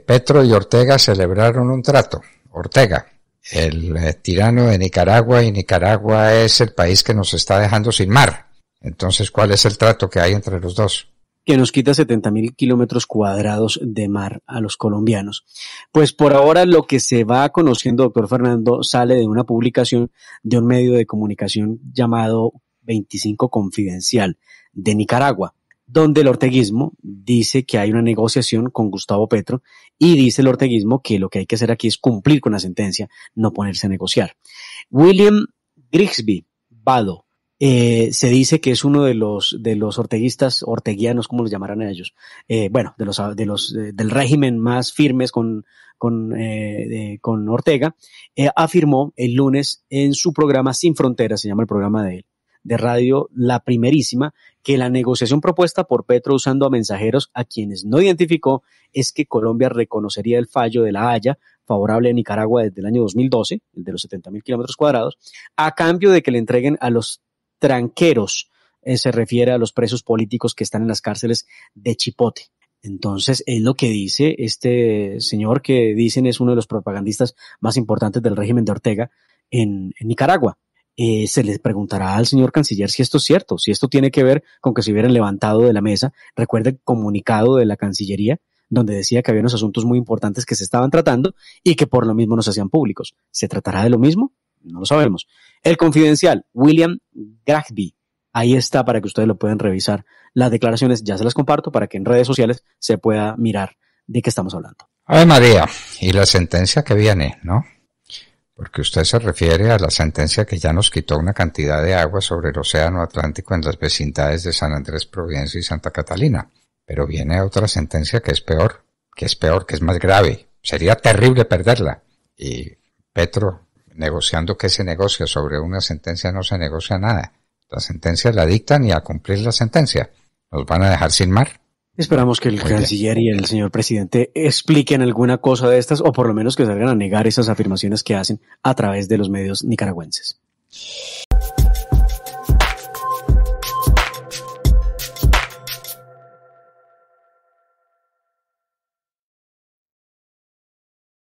Petro y Ortega celebraron un trato. Ortega, el eh, tirano de Nicaragua y Nicaragua es el país que nos está dejando sin mar. Entonces, ¿cuál es el trato que hay entre los dos? que nos quita 70 mil kilómetros cuadrados de mar a los colombianos. Pues por ahora lo que se va conociendo, doctor Fernando, sale de una publicación de un medio de comunicación llamado 25 Confidencial de Nicaragua donde el orteguismo dice que hay una negociación con Gustavo Petro y dice el orteguismo que lo que hay que hacer aquí es cumplir con la sentencia, no ponerse a negociar. William Grigsby Vado eh, se dice que es uno de los de los orteguistas, orteguianos, como los llamarán ellos, eh, bueno, de los de los eh, del régimen más firmes con con, con Ortega, afirmó el lunes en su programa Sin Fronteras, se llama el programa de él, de radio, la primerísima, que la negociación propuesta por Petro usando a mensajeros a quienes no identificó es que Colombia reconocería el fallo de La Haya favorable a Nicaragua desde el año 2012, el de los 70 mil kilómetros cuadrados, a cambio de que le entreguen a los tranqueros, eh, se refiere a los presos políticos que están en las cárceles de Chipote. Entonces, es lo que dice este señor que dicen es uno de los propagandistas más importantes del régimen de Ortega en Nicaragua. Eh, se les preguntará al señor canciller si esto es cierto, si esto tiene que ver con que se hubieran levantado de la mesa. Recuerde el comunicado de la Cancillería donde decía que había unos asuntos muy importantes que se estaban tratando y que por lo mismo no se hacían públicos. ¿Se tratará de lo mismo? No lo sabemos. El confidencial, William Gragby. Ahí está para que ustedes lo puedan revisar. Las declaraciones ya se las comparto para que en redes sociales se pueda mirar de qué estamos hablando. ver, María, y la sentencia que viene, ¿no? porque usted se refiere a la sentencia que ya nos quitó una cantidad de agua sobre el Océano Atlántico en las vecindades de San Andrés, Providencia y Santa Catalina. Pero viene otra sentencia que es peor, que es peor, que es más grave. Sería terrible perderla. Y Petro, negociando que se negocia sobre una sentencia, no se negocia nada. La sentencia la dictan y a cumplir la sentencia. ¿Nos van a dejar sin mar? Esperamos que el canciller y el señor presidente expliquen alguna cosa de estas o por lo menos que salgan a negar esas afirmaciones que hacen a través de los medios nicaragüenses.